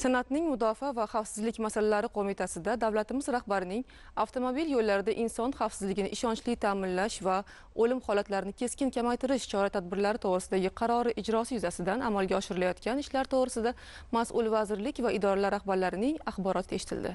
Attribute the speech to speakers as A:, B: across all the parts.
A: senatning mudofa va xavfsizlik masalalari qo'mitasida davlatimiz rahbarining avtomobil yo'llarida inson xavfsizligini ishonchli ta'minlash va o'lim holatlarini keskin kamaytirish chora tadbirlari to'g'risidagi qarori ijrosi yuzasidan amalga oshirilayotgan ishlar to'g'risida mas'ul vazirlik va idoralar rahbarlarining axboroti eshitildi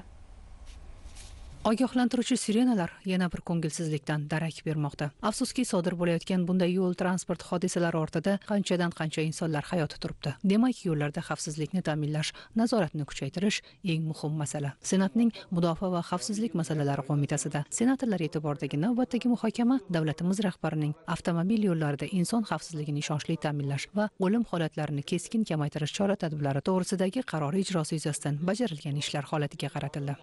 B: ogohlantiruvchi sirenalar yana bir ko'ngilsizlikdan darak bermoqda afsuski sodir bo'layotgan bunday yo'l transport hodisalari ortida qanchadan qancha insonlar hayoti turibdi demak yo'llarda xavfsizlikni ta'minlash nazoratni kuchaytirish eng muhim masala senatning mudofaa va xavfsizlik masalalari qo'mitasida senatorlar e'tiboridagi navbatdagi muhokama davlatimiz rahbarining avtomobil yo'llarida inson xavfsizligini ishonchli ta'minlash va o'lim holatlarini keskin kamaytirish chora tadbirlari to'g'risidagi qarori ijrosi yuzasidan bajarilgan ishlar holatiga qaratildi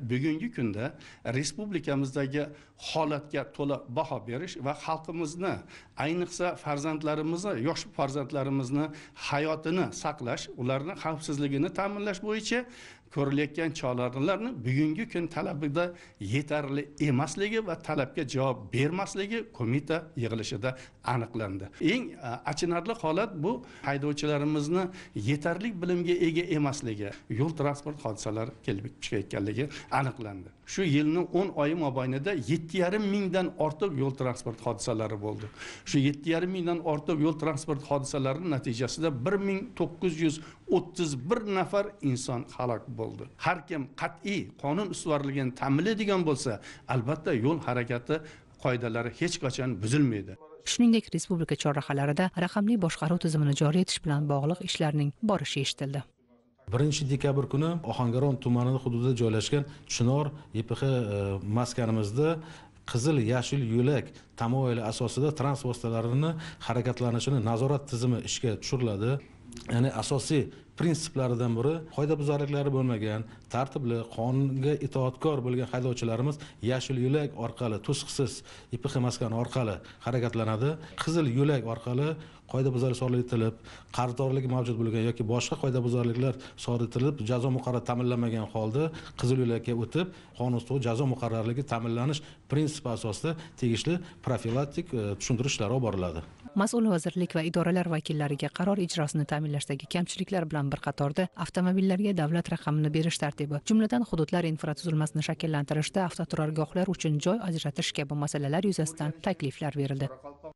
C: bugungi kunda respublikamizdagi holatga to'la baho berish va xalqimizni ayniqsa farzandlarimizni yosh farzandlarimizni hayotini saqlash ularni xavfsizligini ta'minlash bo'yicha ko'rilayotgan choralarni bugungi kun talabida yetarli emasligi va talabga javob bermasligi qo'mita yig'ilishida aniqlandi eng achinarli holat bu haydovchilarimizni yetarli bilimga ega emasligi yo'l transport hodisalari kelib chiqayotganligi aniqlandi shu yilni o'n oyi mobaynida yetti yarim mingdan ortiq yo'l transport hodisalari bo'ldi shu yetti yarim mingdan ortiq yo'l transport hodisalarini natijasida bir ming to'qqiz yuz o'ttiz bir nafar inson halok bo'ldi har kim qat'iy qonun ustuvorligini ta'minlaydigan bo'lsa albatta yo'l harakati qoidalari hech qachon buzilmaydi
B: shuningdek respublika chorrahalarida raqamli boshqaruv tizimini joriy etish bilan bog'liq ishlarning borishi eshitildi
D: birinchi dekabr kuni ohangaron tumanini hududida joylashgan chinor ypx e e, maskanimizda qizil yashil yo'lak tamoyili asosida transport vositalarini harakatlanishini nazorat tizimi ishga tushiriladi ya'ni asosiy prinsiplaridan biri qoidabuzarliklari bo'lmagan tartibli qonunga itoatkor bo'lgan haydovchilarimiz yashil yo'lak orqali to'siqsiz ipx e maskani orqali harakatlanadi qizil yo'lak orqali qoidabuzarlik sodir etilib qarzdorligi mavjud bo'lgan yoki boshqa qoidabuzarliklar sodir etilib jazo muqarrar ta'minlanmagan holda qizil yo'lakka o'tib qonun jazo muqarrarligi ta'minlanish prinsipi asosida tegishli profilaktik e, tushuntirish ishlari olib boriladi
B: mas'ul vazirlik va idoralar vakillariga qaror ijrosini ta'minlashdagi kamchiliklar bilan bir qatorda avtomobillarga davlat raqamini berish tartibi jumladan hududlar infratuzilmasini shakllantirishda avtoturargohlar uchun joy ajratish kabi masalalar yuzasidan takliflar berildi